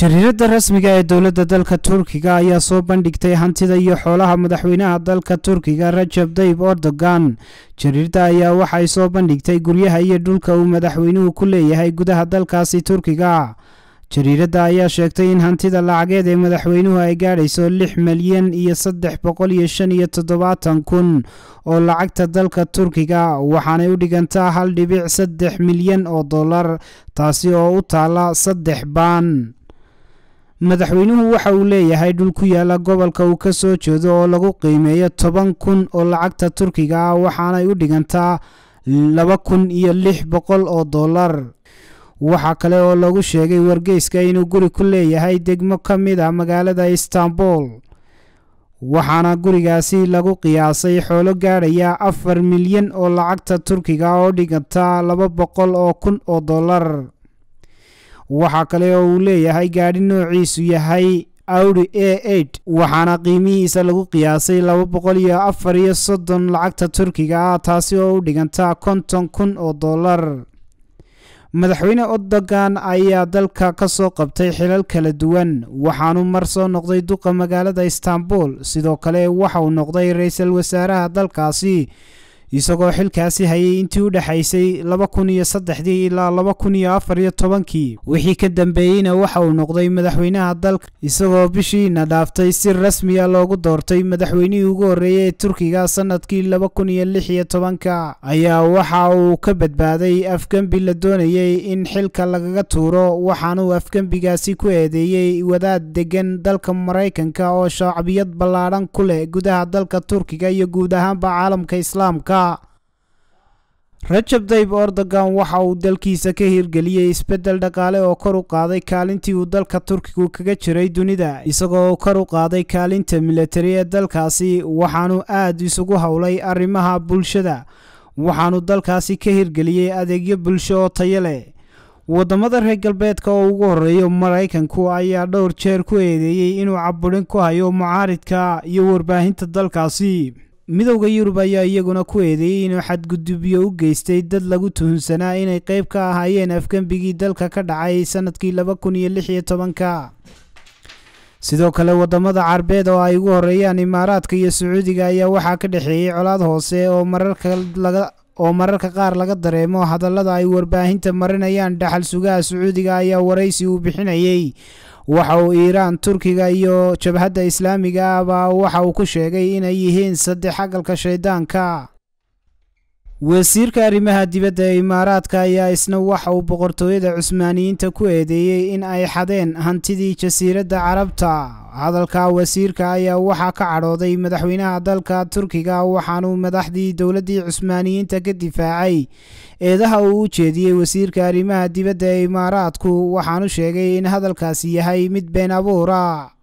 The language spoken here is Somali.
jariiradda rasmiga ee dowladda dalka turkiga ayaa soo bandhigtay hantida iyo xoolaha madaxweynaha dalka turkiga rajab dayib erdogan jariirda ayaa waxay soo bandhigtay guryaha iyo dhulka uu madaxweynuhu ku leeyahay gudaha dalkaasi turkiga jariiradda ayaa sheegtay in hantida lacageed ee madaxweynuhu ay gaadhayso lix milyan iyo saddex boqol iyo shan iyo toddobaatan kun oo lacagta dalka turkiga waxaanay u dhigantaa hal dhibic saddex milyan oo dollar taasi oo u taala saddex baan madaxweynuhu waxa uu leeyahay dhul ku yaala gobolka uu ka soo jeedo oo lagu qiimeeyo toban kun oo lacagta turkiga ah waxaanay u dhigantaa laba kun iyo lix boqol oo dollar waxaa kale oo lagu sheegay wargeyska inuu guri ku leeyahay degmo ka mid ah magaalada istanbul waxaana gurigaasi lagu qiyaasay xoolo gaadhaya afar milyan oo lacagta turkiga ah oo dhiganta laba boqol oo kun oo dollar waxaa kale oo uu leeyahay gaadhi noociisu yahay audi a waxaana qiimihiisa lagu qiyaasay laba boqol iyo afar iyo soddon lacagta turkiga ah taasi oo u dhiganta konton kun oo dollar madaxweyne erdogan ayaa dalka ka soo qabtay xilal kala duwan waxaanu mar soo noqday duqa magaalada istanbul sidoo kale waxa uu noqday ra iisal wasaaraha dalkaasi isagoo xilkaasi hayay intii u dhexaysay laba kun iyo saddexdii ilaa laba kun iyo afar iyo tobankii wixii ka dambeeyeyna waxa uu noqday madaxweynaha dalka isagoo bishiina dhaaftay si rasmiya ah loogu doortay madaxweynihii ugu horreeyey ee turkiga sannadkii laba kun iyo lix iyo tobanka ayaa waxa uu ka badbaaday afgembi la doonayey in xilka lagaga tuuro waxaanuu afgembigaasi ku eedeeyey wadaad degan dalka maraykanka oo shacbiyad ballaadhan ku leh gudaha dalka turkiga iyo guud ahaanba caalamka islaamka rajab dayb ordogan waxa uu dalkiisa ka hirgeliyey isbeddel dhaqaale oo kor u qaaday kaalintii uu dalka turkigu kaga jiray dunida isagoo kor u qaaday kaalinta milatari ee dalkaasi waxaanu aad isugu howlay arrimaha bulshada waxaanu dalkaasi ka hirgeliyey adeegyo bulsho oo tayo leh waddamada reer galbeedka oo ugu horreeya maraykanku ayaa dhowr jeer ku eedeeyey inuu caburin ku hayo mucaaridka iyo warbaahinta dalkaasi midowda yurub ayaa iyaguna ku eedeeyey inuu xadgudubyo u geystay dad lagu tuhunsanaa inay qayb ka ahaayeen afgembigii dalka ka dhacay sanadkii laba kun iyo lix tobanka sidoo kale wadamada carbeed oo ay ugu horeeyaan imaaraadka iyo sacuudiga ayaa waxaa ka dhexeeyey colaad hoose oo mararka laga oo mararka qaar laga dareemo hadallada ay warbaahinta marinayaan dhaxal sugaha sacuudiga ayaa waraysi uu bixinayey waxa uu iiraan turkiga iyo jabhadda islaamiga ahba waxa uu ku sheegay inay yihiin saddex hagalka shayddaanka wasiirka arrimaha dibadda ee imaaraadka ayaa isna wax uu boqortooyada cusmaaniyiinta ku eedeeyey in ay xadeen hantidii jasiiradda carabta hadalka wasiirka ayaa waxaa ka cadhooday madaxweynaha dalka turkiga waxaanuu madaxdii dowladdii cusmaaniyiinta ka difaacay eedaha uu u jeediyey wasiirka arrimaha dibadda ee imaaraadku waxaanu sheegay in hadalkaasi yahay mid been abuura